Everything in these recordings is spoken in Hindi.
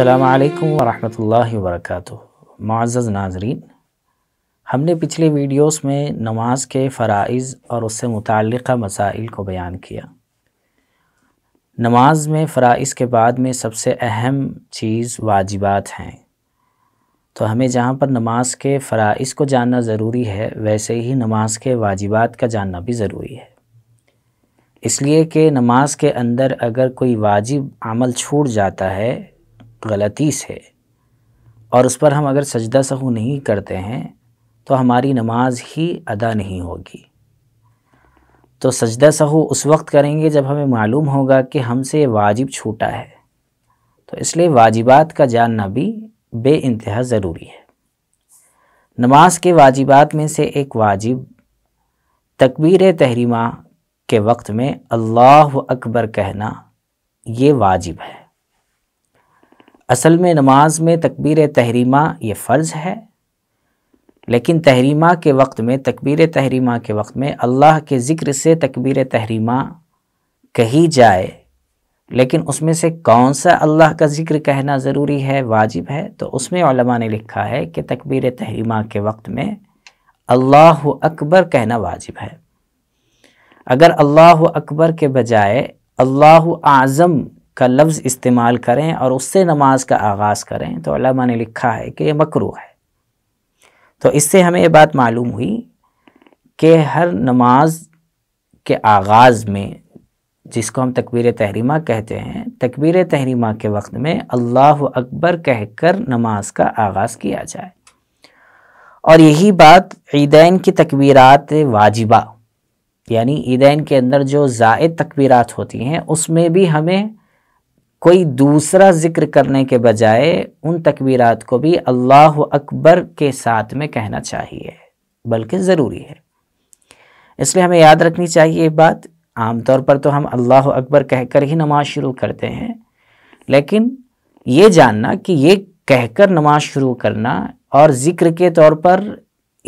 अल्लाम वरहमल वरक़ मज़ नाजरीन हमने पिछले वीडियोस में नमाज के फ़राइज़ और उससे मुतल मसाइल को बयान किया नमाज में फ़राइज़ के बाद में सबसे अहम चीज़ वाजिबात हैं तो हमें जहाँ पर नमाज के फ़राइज़ को जानना ज़रूरी है वैसे ही नमाज के वाजिबात का जानना भी ज़रूरी है इसलिए कि नमाज के अंदर अगर कोई वाजिब अमल छूट जाता है गलती से और उस पर हम अगर सजदा सहू नहीं करते हैं तो हमारी नमाज ही अदा नहीं होगी तो सजदा सहू उस वक्त करेंगे जब हमें मालूम होगा कि हमसे वाजिब छूटा है तो इसलिए वाजिबात का जानना भी बे इंतहा ज़रूरी है नमाज के वाजिबात में से एक वाजिब तकबीर तहरीमा के वक्त में अल्लाह अकबर कहना ये वाजिब है असल में नमाज में तकबीर तहरीमा ये फ़र्ज़ है लेकिन तहरीमा के वक्त में तकबीर तहरीमा के वक्त में अल्लाह के ज़िक्र से तकबीर तहरीमा कही जाए लेकिन उसमें से कौन सा अल्लाह का ज़िक्र कहना ज़रूरी है वाजिब है तो उसमें ने लिखा है कि तकबीर तहरीमा के वक्त में अल्लाह अकबर कहना वाजिब है अगर अल्लाह अकबर के बजाय अल्लाह आज़म का लफ्ज़ इस्तेमाल करें और उससे नमाज का आगाज़ करें तो अलामा ने लिखा है कि ये मकरू है तो इससे हमें ये बात मालूम हुई कि हर नमाज के आगाज़ में जिसको हम तकबीर तहरीमा कहते हैं तकबीर तहरीमा के वक्त में अल्लाह अकबर कहकर नमाज का आगाज़ किया जाए और यही बात ईदैन की तकबीरात वाजिबा यानी ईदैन के अंदर जो जायद तकबीरात होती हैं उसमें भी हमें कोई दूसरा जिक्र करने के बजाय उन तकबीरात को भी अल्लाह अकबर के साथ में कहना चाहिए बल्कि ज़रूरी है इसलिए हमें याद रखनी चाहिए ये बात आम तौर पर तो हम अल्लाह अकबर कहकर ही नमाज शुरू करते हैं लेकिन ये जानना कि ये कहकर नमाज शुरू करना और ज़िक्र के तौर पर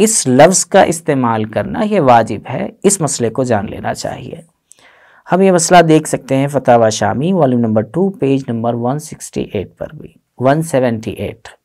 इस लफ्ज़ का इस्तेमाल करना ये वाजिब है इस मसले को जान लेना चाहिए हम ये मसला देख सकते हैं फतावा शामी volume number two page number 168 पर भी 178